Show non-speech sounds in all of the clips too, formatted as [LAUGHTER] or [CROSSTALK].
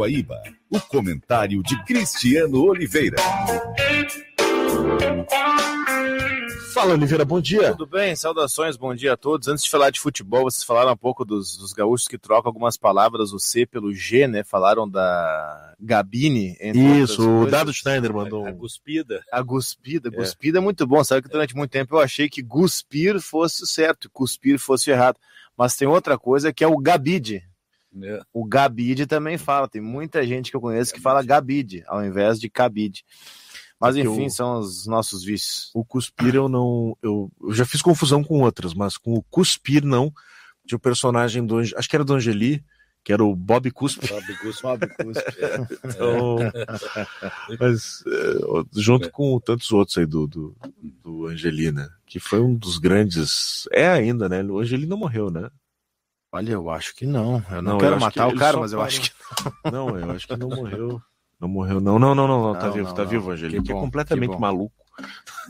Guaíba. O comentário de Cristiano Oliveira. Fala, Oliveira, bom dia. Tudo bem? Saudações, bom dia a todos. Antes de falar de futebol, vocês falaram um pouco dos, dos gaúchos que trocam algumas palavras, o C pelo G, né? Falaram da Gabine. Isso, o Dado Steiner mandou. A, é. a guspida. A guspida, é. guspida é muito bom. Sabe que durante muito tempo eu achei que guspir fosse o certo, cuspir fosse o errado. Mas tem outra coisa que é o gabide. O Gabide também fala, tem muita gente que eu conheço é que fala Gabide ao invés de Cabide. Mas é enfim, são os nossos vícios. O cuspir eu não. Eu, eu, já fiz confusão com outras, mas com o cuspir não. De um personagem do. Acho que era do Angeli, que era o Bob Cuspir. Bob Cuspir, Bob Cuspir. É. [LAUGHS] então, mas é, junto com tantos outros aí do, do, do Angeli, né? Que foi um dos grandes. É ainda, né? O Angeli não morreu, né? Olha, eu acho que não. Eu não, não quero eu matar que o cara, mas eu acho que não. Não, eu acho que não morreu. Não morreu, não. Não, não, não, não, não tá não, vivo, não, tá vivo, Angelito. Que é completamente que maluco.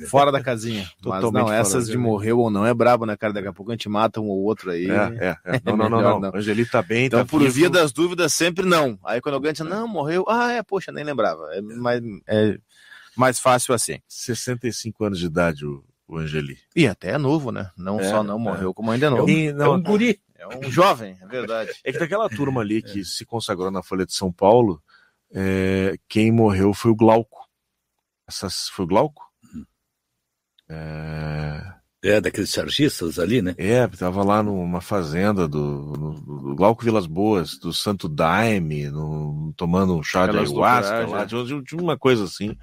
Fora da casinha. [LAUGHS] Totalmente mas não, essas de morreu ou não é brabo, né, cara? Daqui a pouco a gente mata um ou outro aí. É, é. é. [LAUGHS] Não, não, não, não, não. Angelito tá bem, então, tá por vivo. via das dúvidas, sempre não. Aí quando alguém diz, não, morreu, ah, é, poxa, nem lembrava. É mais, é mais fácil assim. 65 anos de idade, o o Angeli. E até é novo, né? Não é, só não é. morreu, como ainda é é não. E, não. É um guri. É um jovem, é verdade. É que daquela turma ali que se consagrou na Folha de São Paulo, quem morreu foi o Glauco. Essas, foi o Glauco? Uhum. É, daqueles chargistas ali, né? É, estava lá numa fazenda do, no, do Glauco Vilas Boas, do Santo Daime, no, tomando um chá Aquelas de ayahuasca, lá, de, é. de uma coisa assim.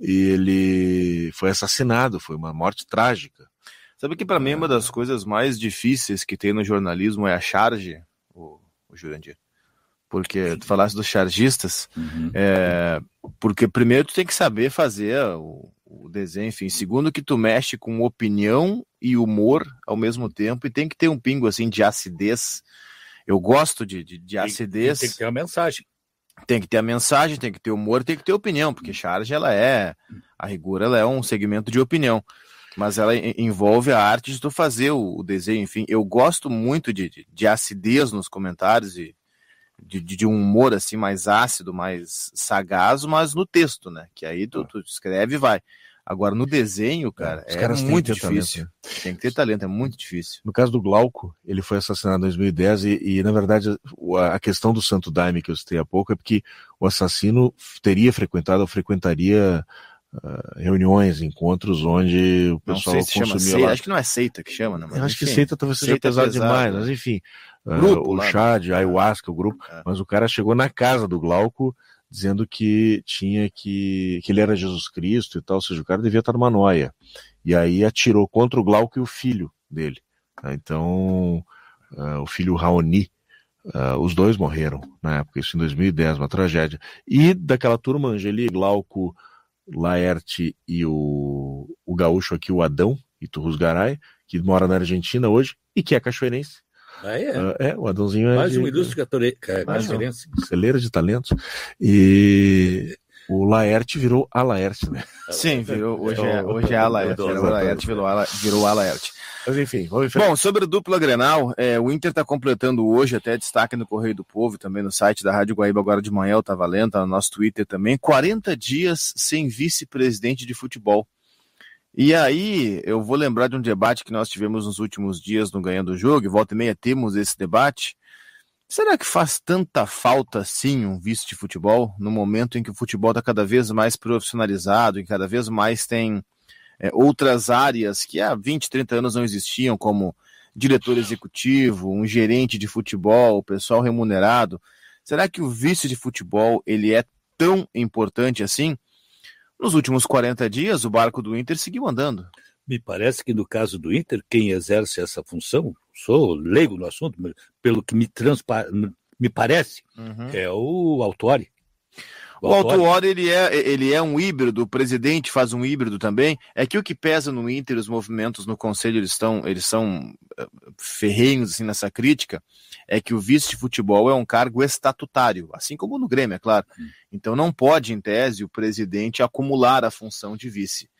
E ele foi assassinado, foi uma morte trágica. Sabe que para mim é. uma das coisas mais difíceis que tem no jornalismo é a charge, o, o Jurandir. Porque tu falaste dos chargistas, uhum. é, porque primeiro tu tem que saber fazer o, o desenho, enfim. Segundo que tu mexe com opinião e humor ao mesmo tempo e tem que ter um pingo assim de acidez. Eu gosto de, de, de acidez. Tem, tem que ter a mensagem. Tem que ter a mensagem, tem que ter humor, tem que ter opinião, porque hum. charge ela é, a rigor ela é um segmento de opinião, mas ela envolve a arte de tu fazer o, o desenho, enfim. Eu gosto muito de, de, de acidez nos comentários e de, de, um humor assim mais ácido, mais sagaz, mas no texto, né? Que aí tu, tá. tu escreve e vai. Agora, no desenho, tá. cara, é, é muito difícil. Talento. Né? Tem que ter talento, é muito difícil. No caso do Glauco, ele foi assassinado em 2010 e, e na verdade, a questão do Santo Daime que eu citei há pouco é porque o assassino teria frequentado ou frequentaria uh, reuniões, encontros onde o pessoal não sei se consumia. Chama, acho que não é seita que chama, né? Mas, eu acho enfim, que seita talvez seja pesado, pesado demais, né? mas enfim, ah, grupo, uh, o chá de né? ayahuasca, o grupo, é. mas o cara chegou na casa do Glauco dizendo que tinha que que ele era Jesus Cristo e tal, ou seja, o cara devia estar numa noia. E aí atirou contra o Glauco e o filho dele. Ah, então, uh, o filho Raoni, uh, os dois morreram na época, isso em 2010, uma tragédia. E daquela turma, Angeli, Glauco, Laerte e o, o gaúcho aqui, o Adão, Iturrus Garay, que mora na Argentina hoje e que é cachoeirense, ah, é? é? é, o Adãozinho é. Mais de, um ilustre catore... É, mais cacarense. celeira celeiro de talentos. E o Laerte virou a Laerte, né? Sim, é. virou, hoje, é, hoje é a Laerte. o Laerte virou a, virou a Laerte. Mas enfim, vamos Bom, sobre a dupla Grenal, é, o Inter está completando hoje, até destaque no Correio do Povo, também no site da Rádio Guaíba agora de manhã, tá valendo, tá no nosso Twitter também, 40 dias sem vice-presidente de futebol. E aí, eu vou lembrar de um debate que nós tivemos nos últimos dias no Ganhando o Jogo, e volta e meia temos esse debate. Será que faz tanta falta assim um vice de futebol no momento em que o futebol está cada vez mais profissionalizado e cada vez mais tem é, outras áreas que há 20, 30 anos não existiam, como diretor executivo, um gerente de futebol, pessoal remunerado? Será que o vice de futebol ele é tão importante assim? Nos últimos 40 dias, o barco do Inter seguiu andando. Me parece que no caso do Inter, quem exerce essa função, sou leigo no assunto, mas pelo que me, me parece, uhum. é o Autori. O Altuori, ele é, ele é um híbrido, o presidente faz um híbrido também. É que o que pesa no Inter, os movimentos no conselho, eles, estão, eles são eh, ferrenhos assim, nessa crítica, é que o vice de futebol é um cargo estatutário, assim como no Grêmio, é claro. Hum. Então não pode, em tese, o presidente acumular a função de vice.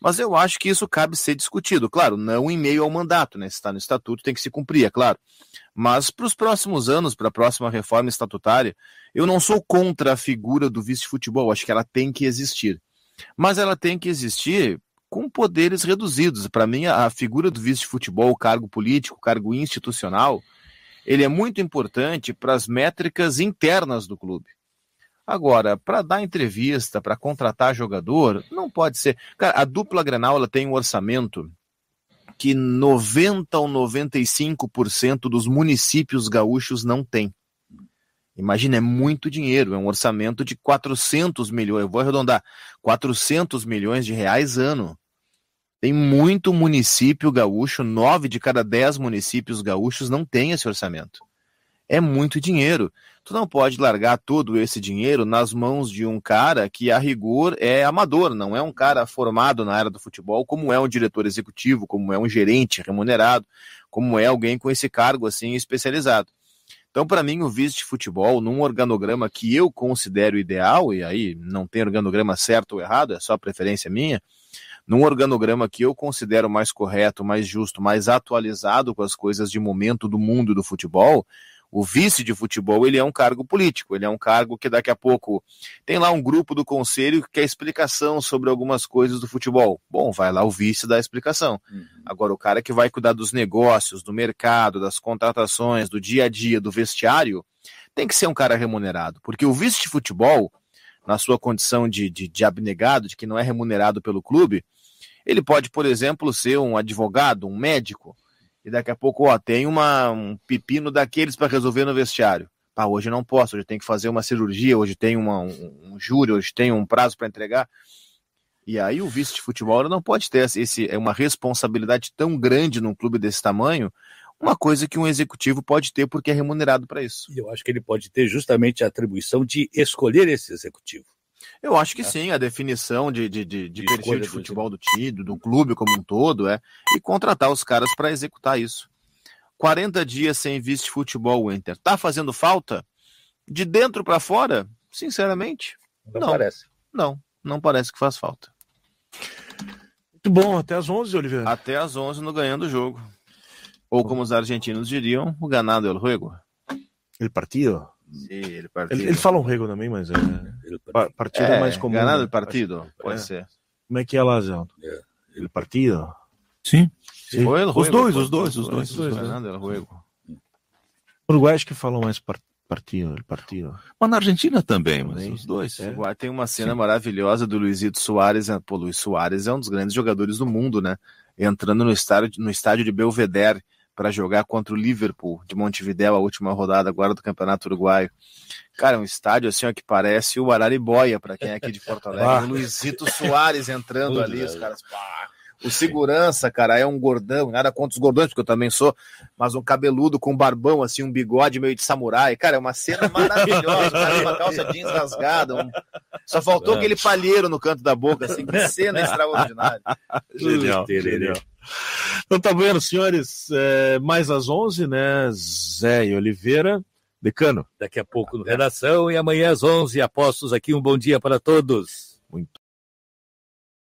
Mas eu acho que isso cabe ser discutido, claro, não em meio ao mandato, né? Se está no estatuto, tem que se cumprir, é claro. Mas para os próximos anos, para a próxima reforma estatutária, eu não sou contra a figura do vice-futebol, acho que ela tem que existir. Mas ela tem que existir com poderes reduzidos. Para mim, a figura do vice-futebol, cargo político, cargo institucional, ele é muito importante para as métricas internas do clube. Agora, para dar entrevista, para contratar jogador, não pode ser. Cara, a dupla Grenal ela tem um orçamento que 90 ou 95% dos municípios gaúchos não tem. Imagina, é muito dinheiro, é um orçamento de 400 milhões, eu vou arredondar, 400 milhões de reais ano. Tem muito município gaúcho, nove de cada dez municípios gaúchos não tem esse orçamento é muito dinheiro. Tu não pode largar todo esse dinheiro nas mãos de um cara que, a rigor, é amador, não é um cara formado na área do futebol, como é um diretor executivo, como é um gerente remunerado, como é alguém com esse cargo assim especializado. Então, para mim, o vice de futebol, num organograma que eu considero ideal, e aí não tem organograma certo ou errado, é só preferência minha, num organograma que eu considero mais correto, mais justo, mais atualizado com as coisas de momento do mundo do futebol, o vice de futebol, ele é um cargo político, ele é um cargo que daqui a pouco tem lá um grupo do conselho que quer explicação sobre algumas coisas do futebol. Bom, vai lá o vice dar explicação. Uhum. Agora, o cara que vai cuidar dos negócios, do mercado, das contratações, do dia a dia, do vestiário, tem que ser um cara remunerado, porque o vice de futebol, na sua condição de, de, de abnegado, de que não é remunerado pelo clube, ele pode, por exemplo, ser um advogado, um médico e daqui a pouco, ó, tem uma, um pepino daqueles para resolver no vestiário. Ah, hoje não posso, hoje tem que fazer uma cirurgia, hoje tem um, um júri, hoje tem um prazo para entregar. E aí o vice de futebol não pode ter esse, é uma responsabilidade tão grande num clube desse tamanho, uma coisa que um executivo pode ter porque é remunerado para isso. eu acho que ele pode ter justamente a atribuição de escolher esse executivo. Eu acho que é. sim, a definição de, de, de, de, de perfil de futebol do Tido, do clube como um todo, é e contratar os caras para executar isso. 40 dias sem vice futebol, Inter. Tá fazendo falta? De dentro para fora? Sinceramente, não, não, parece. Não, não parece que faz falta. Muito bom, até às 11, Oliveira. Até às 11 no ganhando o jogo. Ou como os argentinos diriam, o ganado é o ruego. El partido. Ele, ele, fala um rego também, mas é. Né? Pa partido é, mais é, comum. Ganado el né? partido, pode é. ser. Como é que é lá, Zé? É. El partido? Sim. Sim. os, dois, os dois, os dois, os dois. Ganado Uruguai acho que falam mais partido, partido. Mas na Argentina também, mas Sim. os dois. É. Uruguai tem uma cena Sim. maravilhosa do Luizito Soares. É, pô, Luiz Soares é um dos grandes jogadores do mundo, né? Entrando no estádio, no estádio de Belvedere para jogar contra o Liverpool de Montevideo, a última rodada agora do Campeonato Uruguaio. Cara, um estádio assim ó, que parece o Araribóia para quem é aqui de Porto Alegre. Ah. O Luizito Soares entrando ali, os né? caras. O segurança, cara, é um gordão, nada contra os gordões, porque eu também sou, mas um cabeludo com barbão, assim, um bigode meio de samurai. Cara, é uma cena maravilhosa. cara, uma calça jeans rasgada. Um... Só faltou é. aquele palheiro no canto da boca, assim. Que cena extraordinária. Genial, genial. Então tá bom, senhores. É, mais às 11, né? Zé e Oliveira. Decano. Daqui a pouco no Redação e amanhã às 11. Apostos aqui um bom dia para todos.